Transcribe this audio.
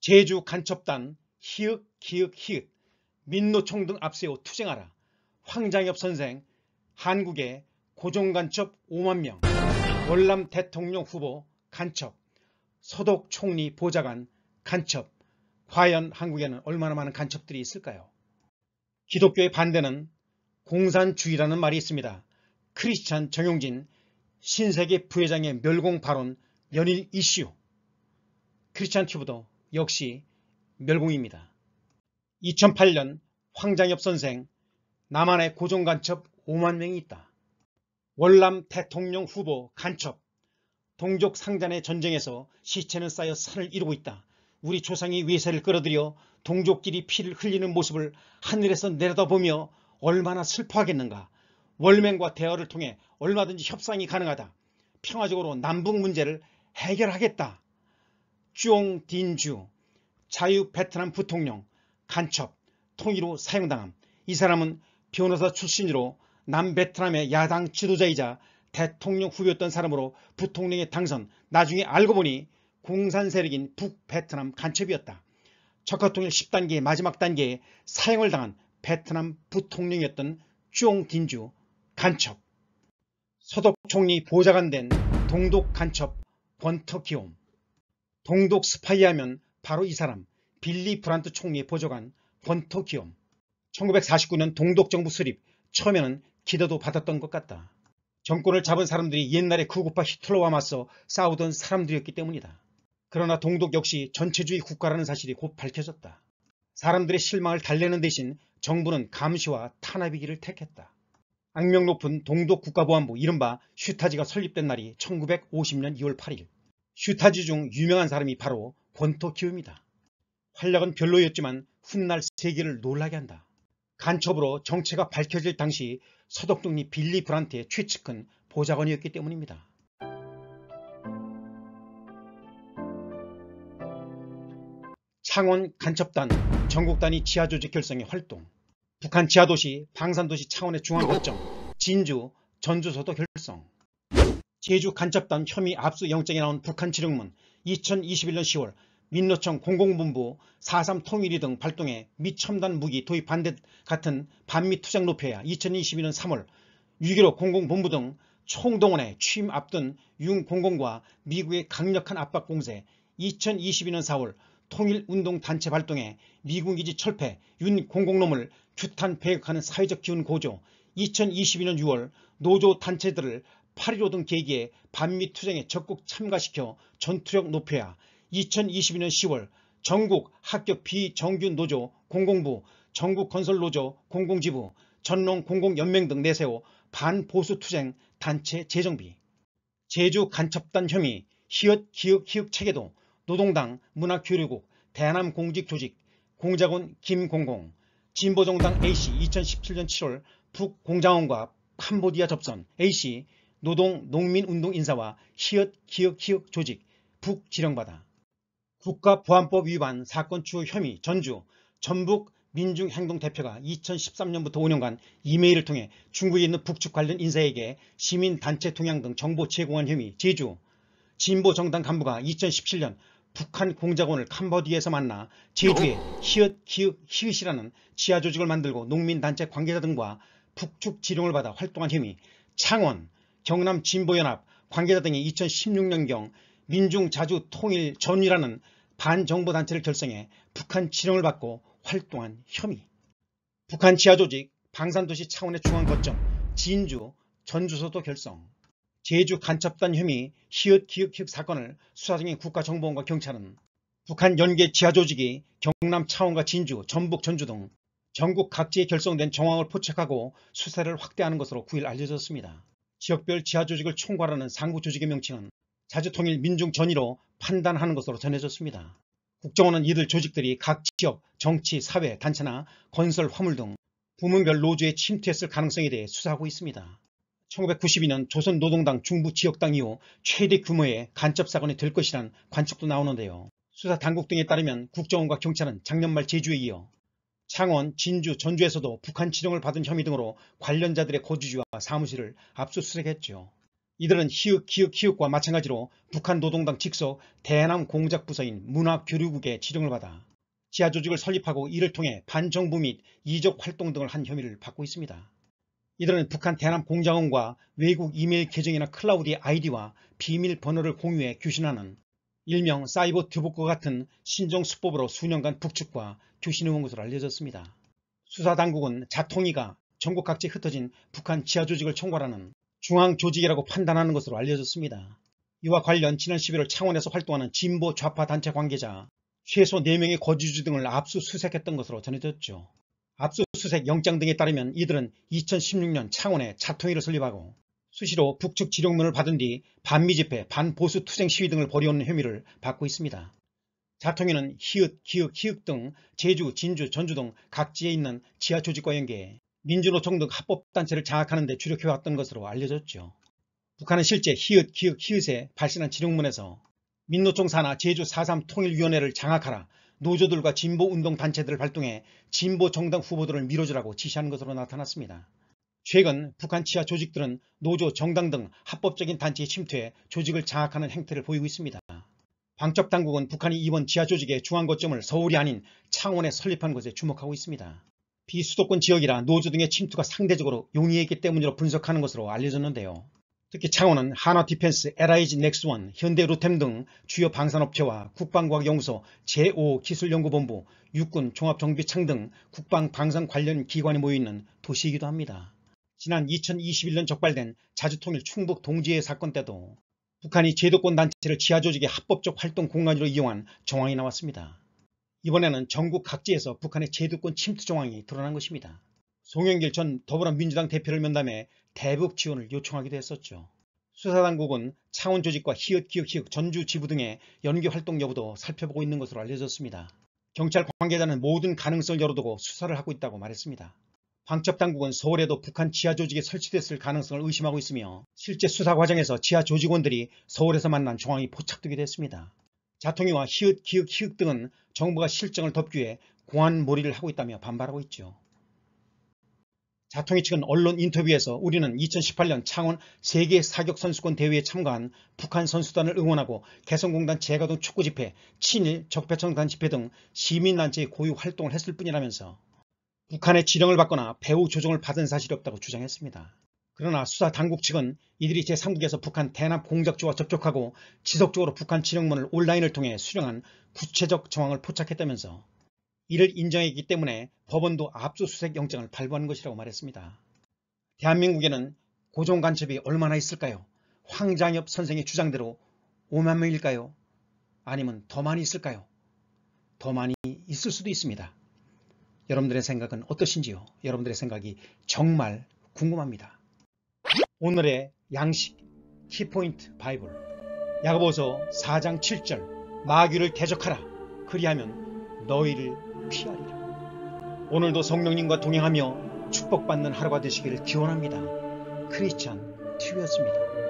제주 간첩단 희읗 기윽 희읗 민노총 등 앞세워 투쟁하라. 황장엽 선생 한국의 고정간첩 5만 명 월남 대통령 후보 간첩 서독 총리 보좌관 간첩 과연 한국에는 얼마나 많은 간첩들이 있을까요? 기독교의 반대는 공산주의라는 말이 있습니다. 크리스찬 정용진 신세계 부회장의 멸공 발언 연일 이슈 크리스찬 튜브도 역시 멸공입니다. 2008년 황장엽 선생 남한의 고정간첩 5만 명이 있다. 월남 대통령 후보 간첩 동족 상잔의 전쟁에서 시체는 쌓여 산을 이루고 있다. 우리 조상이 위세를 끌어들여 동족끼리 피를 흘리는 모습을 하늘에서 내려다보며 얼마나 슬퍼하겠는가. 월맹과 대화를 통해 얼마든지 협상이 가능하다. 평화적으로 남북 문제를 해결하겠다. 쫑딘주 자유 베트남 부통령 간첩 통일로 사형당함 이 사람은 변호사 출신으로 남베트남의 야당 지도자이자 대통령 후보였던 사람으로 부통령의 당선 나중에 알고 보니 공산 세력인 북베트남 간첩이었다. 적화통일 10단계 마지막 단계에 사형을 당한 베트남 부통령이었던 쫑딘주 간첩 서독 총리 보좌관 된 동독 간첩 권터키옴 동독 스파이 하면 바로 이 사람 빌리 브란트 총리의 보조관 번토기엄 1949년 동독 정부 수립 처음에는 기대도 받았던 것 같다. 정권을 잡은 사람들이 옛날에 구급파 히틀러와 맞서 싸우던 사람들이었기 때문이다. 그러나 동독 역시 전체주의 국가라는 사실이 곧 밝혀졌다. 사람들의 실망을 달래는 대신 정부는 감시와 탄압이기를 택했다. 악명 높은 동독 국가보안부 이른바 슈타지가 설립된 날이 1950년 2월 8일. 슈타지중 유명한 사람이 바로 권토키오입니다. 활약은 별로였지만 훗날 세계를 놀라게 한다. 간첩으로 정체가 밝혀질 당시 서독동리 빌리 브란트의 최측근 보좌관이었기 때문입니다. 창원 간첩단 전국단위 지하조직 결성의 활동 북한 지하도시 방산도시 창원의 중앙거점 진주 전주소도 결성 제주 간첩단 혐의 압수영장에 나온 북한 지령문 2021년 10월 민노총 공공본부 4.3 통일이 등 발동해 미첨단 무기 도입 반대 같은 반미 투쟁 높여야 2022년 3월 6.15 공공본부 등 총동원에 취임 앞둔 윤공공과 미국의 강력한 압박 공세 2022년 4월 통일운동단체 발동에 미군기지 철폐 윤공공놈을 규탄 배격하는 사회적 기운 고조 2022년 6월 노조 단체들을 8.15등 계기에 반미투쟁에 적극 참가시켜 전투력 높여야 2022년 10월 전국 학교 비정규 노조 공공부, 전국 건설 노조 공공지부, 전농 공공연맹 등 내세워 반보수 투쟁 단체 재정비, 제주 간첩단 혐의, 희엇 기획 희역 체계도 노동당 문화교류국 대남 공직조직 공작원 김공공, 진보정당 A씨 2017년 7월 북공장원과 캄보디아 접선 A씨 노동 농민운동 인사와 시엇 기역 기업 조직 북 지령바다 국가보안법 위반 사건 추후 혐의 전주 전북 민중행동대표가 2013년부터 5년간 이메일을 통해 중국에 있는 북측 관련 인사에게 시민단체 통향등 정보 제공한 혐의 제주 진보정당 간부가 2017년 북한 공작원을 캄보디에서 만나 제주에 히읗 기읍 히읗이라는 지하조직을 만들고 농민단체 관계자 등과 북측 지령을 받아 활동한 혐의 창원 경남 진보연합 관계자 등이 2016년경 민중자주통일 전위라는 반정부단체를 결성해 북한 지령을 받고 활동한 혐의 북한 지하조직 방산도시 차원의 중앙거점 진주 전주소도 결성 제주 간첩단 혐의 히읗 기획 기 사건을 수사 중인 국가정보원과 경찰은 북한 연계 지하조직이 경남 차원과 진주, 전북, 전주 등 전국 각지에 결성된 정황을 포착하고 수사를 확대하는 것으로 9일 알려졌습니다. 지역별 지하조직을 총괄하는 상부조직의 명칭은 자주통일 민중 전위로 판단하는 것으로 전해졌습니다. 국정원은 이들 조직들이 각 지역, 정치, 사회, 단체나 건설, 화물 등 부문별 노조에 침투했을 가능성에 대해 수사하고 있습니다. 1992년 조선노동당 중부지역당 이후 최대 규모의 간첩사건이 될 것이란 관측도 나오는데요. 수사 당국 등에 따르면 국정원과 경찰은 작년 말 제주에 이어 창원, 진주, 전주에서도 북한 치령을 받은 혐의 등으로 관련자들의 고주지와 사무실을 압수수색했죠. 이들은 희극, 기흑, 희극과 마찬가지로 북한 노동당 직속 대남 공작 부서인 문화교류국의 지령을 받아 지하 조직을 설립하고 이를 통해 반정부 및 이적 활동 등을 한 혐의를 받고 있습니다. 이들은 북한 대남 공작원과 외국 이메일 계정이나 클라우드의 아이디와 비밀 번호를 공유해 교신하는 일명 사이버 듀북과 같은 신종 수법으로 수년간 북측과 교신해온 것으로 알려졌습니다. 수사당국은 자통위가 전국 각지 에 흩어진 북한 지하조직을 총괄하는 중앙조직이라고 판단하는 것으로 알려졌습니다. 이와 관련 지난 11월 창원에서 활동하는 진보 좌파 단체 관계자 최소 4명의 거주주 등을 압수수색했던 것으로 전해졌죠. 압수수색 영장 등에 따르면 이들은 2016년 창원에 자통위를 설립하고 수시로 북측 지령문을 받은 뒤 반미 집회, 반보수 투쟁 시위 등을 벌여온 혐의를 받고 있습니다. 자통위는 히읗, 기역, 히읗 등 제주, 진주, 전주 등 각지에 있는 지하 조직과 연계해 민주노총 등 합법단체를 장악하는 데 주력해왔던 것으로 알려졌죠. 북한은 실제 히읗, 기역, 히읗에 발신한 지령문에서 민노총 산하 제주 4.3 통일위원회를 장악하라 노조들과 진보운동단체들을 발동해 진보정당 후보들을 밀어주라고 지시한 것으로 나타났습니다. 최근 북한 치하 조직들은 노조, 정당 등 합법적인 단체에 침투해 조직을 장악하는 행태를 보이고 있습니다. 방첩 당국은 북한이 이번 지하 조직의 중앙 거점을 서울이 아닌 창원에 설립한 것에 주목하고 있습니다. 비수도권 지역이라 노조 등의 침투가 상대적으로 용이했기 때문으로 분석하는 것으로 알려졌는데요. 특히 창원은 한화디펜스, LIG 넥스원, 현대루템 등 주요 방산업체와 국방과학연구소, 제5기술연구본부, 육군 종합정비창 등 국방방산 관련 기관이 모여있는 도시이기도 합니다. 지난 2021년 적발된 자주통일 충북 동지의 사건 때도 북한이 제도권 단체를 지하조직의 합법적 활동 공간으로 이용한 정황이 나왔습니다. 이번에는 전국 각지에서 북한의 제도권 침투 정황이 드러난 것입니다. 송영길 전 더불어민주당 대표를 면담해 대북 지원을 요청하기도 했었죠. 수사당국은 창원 조직과 히읗, 기역, 히읗, 전주 지부 등의 연계 활동 여부도 살펴보고 있는 것으로 알려졌습니다. 경찰 관계자는 모든 가능성을 열어두고 수사를 하고 있다고 말했습니다. 방첩 당국은 서울에도 북한 지하 조직이 설치됐을 가능성을 의심하고 있으며 실제 수사 과정에서 지하 조직원들이 서울에서 만난 정황이 포착되기도 했습니다. 자통이와 히읗, 기흑, 히읗 등은 정부가 실정을 덮기 위해 공안 몰이를 하고 있다며 반발하고 있죠. 자통이 측은 언론 인터뷰에서 우리는 2018년 창원 세계 사격 선수권 대회에 참가한 북한 선수단을 응원하고 개성공단 재가동 축구 집회, 친일 적폐청단 집회 등 시민 단체의 고유 활동을 했을 뿐이라면서 북한의 지령을 받거나 배후 조정을 받은 사실이 없다고 주장했습니다. 그러나 수사 당국 측은 이들이 제3국에서 북한 대남 공작주와 접촉하고 지속적으로 북한 지령문을 온라인을 통해 수령한 구체적 정황을 포착했다면서 이를 인정했기 때문에 법원도 압수수색 영장을 발부한 것이라고 말했습니다. 대한민국에는 고정간첩이 얼마나 있을까요? 황장엽 선생의 주장대로 5만 명일까요? 아니면 더 많이 있을까요? 더 많이 있을 수도 있습니다. 여러분들의 생각은 어떠신지요? 여러분들의 생각이 정말 궁금합니다. 오늘의 양식 키포인트 바이블 야고보서 4장 7절 마귀를 대적하라 그리하면 너희를 피하리라 오늘도 성령님과 동행하며 축복받는 하루가 되시기를 기원합니다. 크리스찬 TV였습니다.